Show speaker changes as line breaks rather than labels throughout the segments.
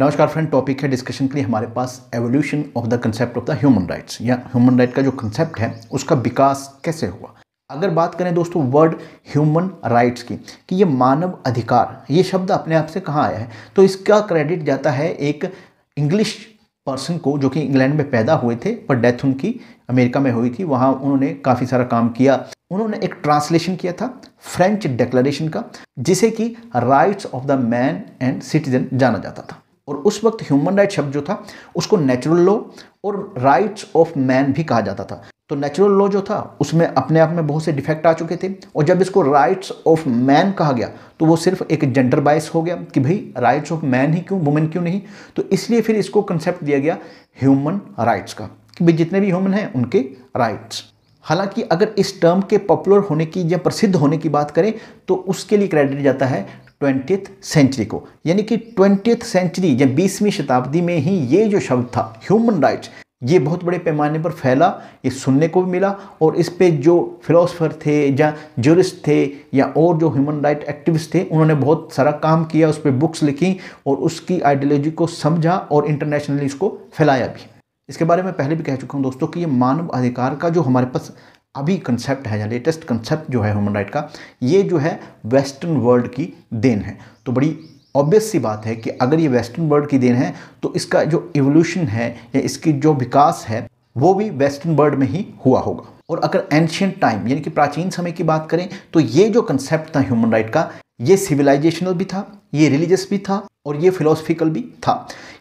नमस्कार friend topic है discussion के लिए हमारे पास evolution of the concept of the human rights या ह्यूमन राइट का जो कंसेप्ट है उसका विकास कैसे हुआ अगर बात करें दोस्तों वर्ड ह्यूमन राइट्स की कि ये मानव अधिकार ये शब्द अपने आप से कहाँ आया है तो इसका क्रेडिट जाता है एक इंग्लिश पर्सन को जो कि इंग्लैंड में पैदा हुए थे पर डेथ उनकी अमेरिका में हुई थी वहाँ उन्होंने काफ़ी सारा काम किया उन्होंने एक ट्रांसलेशन किया था फ्रेंच डिक्लेरेशन का जिसे कि rights of the man and citizen जाना जाता था और उस वक्त ह्यूमन राइट शब्द जो था उसको नेचुरल लॉ और राइट्स ऑफ मैन भी कहा जाता था तो नेचुरल लॉ जो था उसमें अपने आप में बहुत से डिफेक्ट आ चुके थे और जब इसको राइट्स ऑफ मैन कहा गया तो वो सिर्फ एक जेंडर बाइस हो गया कि भाई राइट्स ऑफ मैन ही क्यों वुमेन क्यों नहीं तो इसलिए फिर इसको कंसेप्ट दिया गया ह्यूमन राइट्स का कि भाई जितने भी ह्यूमन हैं उनके राइट्स हालांकि अगर इस टर्म के पॉपुलर होने की या प्रसिद्ध होने की बात करें तो उसके लिए क्रेडिट जाता है ट्वेंटी सेंचुरी को यानी कि ट्वेंटी सेंचुरी या बीसवीं शताब्दी में ही ये जो शब्द था ह्यूमन राइट्स ये बहुत बड़े पैमाने पर फैला ये सुनने को भी मिला और इस पे जो फिलोसफर थे या जूरिस्ट थे या और जो ह्यूमन राइट एक्टिविस्ट थे उन्होंने बहुत सारा काम किया उस पर बुक्स लिखी और उसकी आइडियोलॉजी को समझा और इंटरनेशनली इसको फैलाया भी इसके बारे में पहले भी कह चुका हूँ दोस्तों कि ये मानव अधिकार का जो हमारे पास अभी कंसेप्ट है या लेटेस्ट कंसेप्ट जो है ह्यूमन राइट का ये जो है वेस्टर्न वर्ल्ड की देन है तो बड़ी ऑब्वियस सी बात है कि अगर ये वेस्टर्न वर्ल्ड की देन है तो इसका जो इवोल्यूशन है या इसकी जो विकास है वो भी वेस्टर्न वर्ल्ड में ही हुआ होगा और अगर एंशियंट टाइम यानी कि प्राचीन समय की बात करें तो ये जो कंसेप्ट था ह्यूमन राइट का ये सिविलाइजेशनल भी था ये रिलीजियस भी था और ये फिलोसफिकल भी था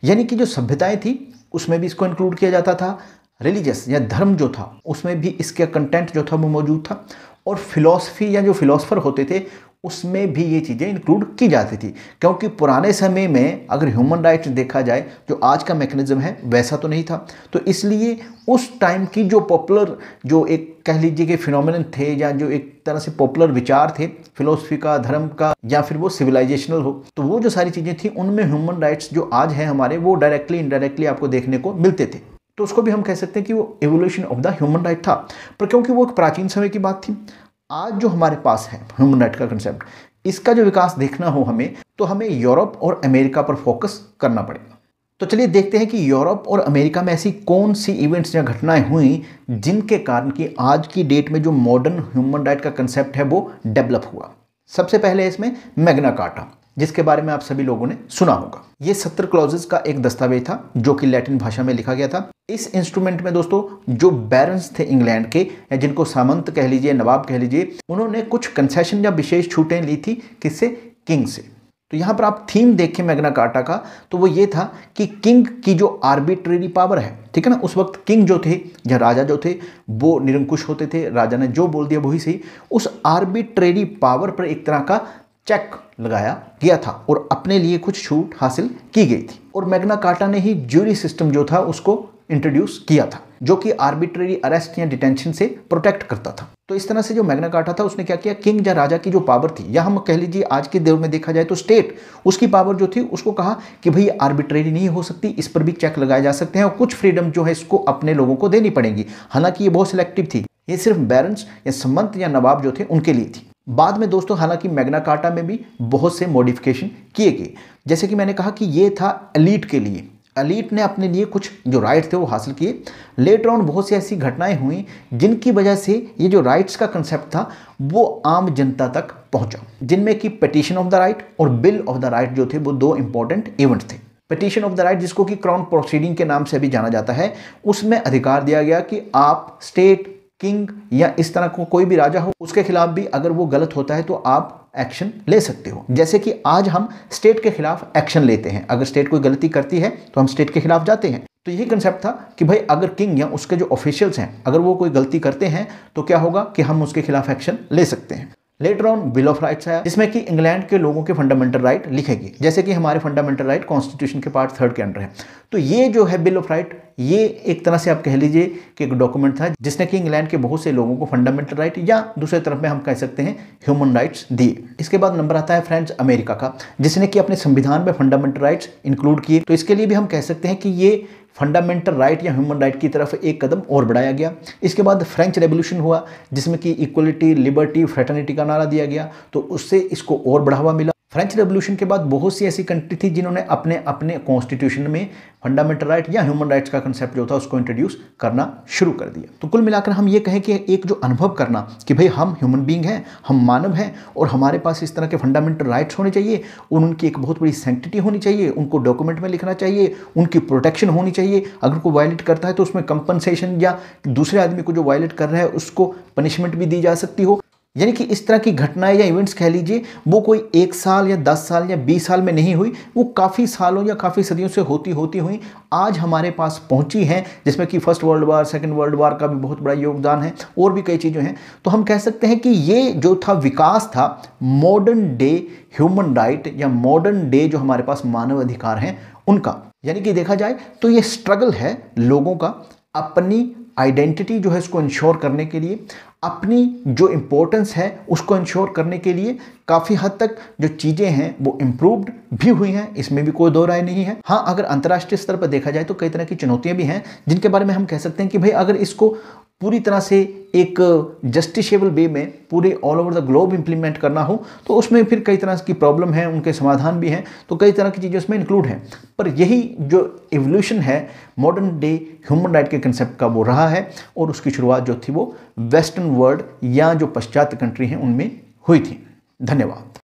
यानी कि जो सभ्यताएं थी उसमें भी इसको इंक्लूड किया जाता था रिलीजियस या धर्म जो था उसमें भी इसका कंटेंट जो था वो मौजूद था और फिलॉसफी या जो फिलोसफर होते थे उसमें भी ये चीज़ें इंक्लूड की जाती थी क्योंकि पुराने समय में अगर ह्यूमन राइट्स देखा जाए जो आज का मैकेनिज्म है वैसा तो नहीं था तो इसलिए उस टाइम की जो पॉपुलर जो एक कह लीजिए कि फिनोमिन थे या जो एक तरह से पॉपुलर विचार थे फिलोसफी का धर्म का या फिर वो सिविलाइजेशनल हो तो वो जो सारी चीज़ें थी उनमें ह्यूमन राइट्स जो आज है हमारे वो डायरेक्टली इनडायरेक्टली आपको देखने को मिलते थे तो उसको भी हम कह सकते हैं कि वो evolution of the human right था पर क्योंकि वो एक प्राचीन समय की बात थी आज जो हमारे पास है ह्यूमन राइट का कंसेप्ट इसका जो विकास देखना हो हमें तो हमें यूरोप और अमेरिका पर फोकस करना पड़ेगा तो चलिए देखते हैं कि यूरोप और अमेरिका में ऐसी कौन सी इवेंट्स या घटनाएं हुई जिनके कारण कि आज की डेट में जो मॉडर्न ह्यूमन राइट का कंसेप्ट है वो डेवलप हुआ सबसे पहले इसमें मैग्ना कार्टा जिसके बारे में आप सभी लोगों ने सुना होगा ये सत्तर क्लॉजेस का एक दस्तावेज था जो कि लैटिन भाषा में लिखा गया था इस इंस्ट्रूमेंट में दोस्तों जो बैरन्स थे इंग्लैंड के जिनको सामंत कह लीजिए नवाब कह लीजिए उन्होंने कुछ कंसेशन या विशेष छूटें ली थी किससे किंग से तो यहाँ पर आप थीम देखें मैग्ना कार्टा का तो वो ये था कि किंग की जो आर्बिट्रेरी पावर है ठीक है ना उस वक्त किंग जो थे या राजा जो थे वो निरंकुश होते थे राजा ने जो बोल दिया वही सही उस आर्बिट्रेरी पावर पर एक तरह का चेक लगाया गया था और अपने लिए कुछ छूट हासिल की गई थी और मैग्ना कार्टा ने ही ज्यूरी सिस्टम जो था उसको इंट्रोड्यूस किया था जो कि आर्बिट्रेरी अरेस्ट या डिटेंशन से प्रोटेक्ट करता था तो इस तरह से जो मैग्ना कार्टा था उसने क्या किया किंग या राजा की जो पावर थी या हम कह लीजिए आज के दौर में देखा जाए तो स्टेट उसकी पावर जो थी उसको कहा कि भाई आर्बिट्रेरी नहीं हो सकती इस पर भी चेक लगाए जा सकते हैं और कुछ फ्रीडम जो है इसको अपने लोगों को देनी पड़ेगी हालांकि ये बहुत सिलेक्टिव थी ये सिर्फ बैरेंस या संबंध या नवाब जो थे उनके लिए थी बाद में दोस्तों हालांकि मैग्ना कार्टा में भी बहुत से मॉडिफिकेशन किए गए जैसे कि मैंने कहा कि ये था अलीट के लिए अलीट ने अपने लिए कुछ जो राइट थे वो हासिल किए लेटर ऑन बहुत सी ऐसी घटनाएं हुई जिनकी वजह से ये जो राइट्स का कंसेप्ट था वो आम जनता तक पहुंचा जिनमें कि पटिशन ऑफ द राइट और बिल ऑफ द राइट जो थे वो दो इंपॉर्टेंट इवेंट थे पटिशन ऑफ द राइट जिसको कि क्राउन प्रोसीडिंग के नाम से भी जाना जाता है उसमें अधिकार दिया गया कि आप स्टेट किंग या इस तरह को कोई भी राजा हो उसके खिलाफ भी अगर वो गलत होता है तो आप एक्शन ले सकते हो जैसे कि आज हम स्टेट के खिलाफ एक्शन लेते हैं अगर स्टेट कोई गलती करती है तो हम स्टेट के खिलाफ जाते हैं तो यही कंसेप्ट था कि भाई अगर किंग या उसके जो ऑफिशियल्स हैं अगर वो कोई गलती करते हैं तो क्या होगा कि हम उसके खिलाफ एक्शन ले सकते हैं later on bill of rights आया जिसमें कि इंग्लैंड के लोगों के फंडामेंटल राइट right लिखेगी जैसे कि हमारे फंडामेंटल राइट कॉन्स्टिट्यूशन के पार्ट थर्ड के अंडर है तो ये जो है बिल ऑफ राइट ये एक तरह से आप कह लीजिए कि एक डॉक्यूमेंट था जिसने कि इंग्लैंड के बहुत से लोगों को फंडामेंटल राइट right, या दूसरे तरफ में हम कह सकते हैं ह्यूमन राइट्स दिए इसके बाद नंबर आता है फ्रेंड्स अमेरिका का जिसने कि अपने संविधान में फंडामेंटल राइट्स इंक्लूड किए तो इसके लिए भी हम कह सकते हैं कि ये फंडामेंटल राइट या ह्यूमन राइट की तरफ एक कदम और बढ़ाया गया इसके बाद फ्रेंच रेवोल्यूशन हुआ जिसमें कि इक्वलिटी लिबर्टी फ्रेटर्निटी का नारा दिया गया तो उससे इसको और बढ़ावा मिला फ्रेंच रेवोल्यूशन के बाद बहुत सी ऐसी कंट्री थी जिन्होंने अपने अपने कॉन्स्टिट्यूशन में फंडामेंटल राइट या ह्यूमन राइट्स का कंसेप्ट जो था उसको इंट्रोड्यूस करना शुरू कर दिया तो कुल मिलाकर हम ये कहें कि एक जो अनुभव करना कि भाई हम ह्यूमन बींग हैं हम मानव हैं और हमारे पास इस तरह के फंडामेंटल राइट्स होने चाहिए और उनकी एक बहुत बड़ी सेंटिटी होनी चाहिए उनको डॉक्यूमेंट में लिखना चाहिए उनकी प्रोटेक्शन होनी चाहिए अगर कोई वायलेट करता है तो उसमें कंपनसेशन या दूसरे आदमी को जो वायलेट कर रहा है उसको पनिशमेंट भी दी जा सकती हो यानी कि इस तरह की घटनाएं या इवेंट्स कह लीजिए वो कोई एक साल या दस साल या बीस साल में नहीं हुई वो काफ़ी सालों या काफ़ी सदियों से होती होती हुई आज हमारे पास पहुंची हैं जिसमें कि first world war second world war का भी बहुत बड़ा योगदान है और भी कई चीज़ें हैं तो हम कह सकते हैं कि ये जो था विकास था मॉडर्न डे ह्यूमन राइट या मॉडर्न डे जो हमारे पास मानव अधिकार हैं उनका यानी कि देखा जाए तो ये स्ट्रगल है लोगों का अपनी आइडेंटिटी जो है इसको इंश्योर करने के लिए अपनी जो इम्पोर्टेंस है उसको इंश्योर करने के लिए काफ़ी हद तक जो चीज़ें हैं वो इम्प्रूवड भी हुई हैं इसमें भी कोई दो राय नहीं है हाँ अगर अंतर्राष्ट्रीय स्तर पर देखा जाए तो कई तरह की चुनौतियाँ भी हैं जिनके बारे में हम कह सकते हैं कि भाई अगर इसको पूरी तरह से एक जस्टिसेबल वे में पूरे all over the globe implement करना हो तो उसमें फिर कई तरह की प्रॉब्लम है उनके समाधान भी हैं तो कई तरह की चीज़ें उसमें इंक्लूड हैं पर यही जो एवोल्यूशन है मॉडर्न डे ह्यूमन राइट के कंसेप्ट का वो रहा है और उसकी शुरुआत जो थी वो वेस्टर्न वर्ल्ड या जो पश्चात कंट्री हैं उनमें हुई थी धन्यवाद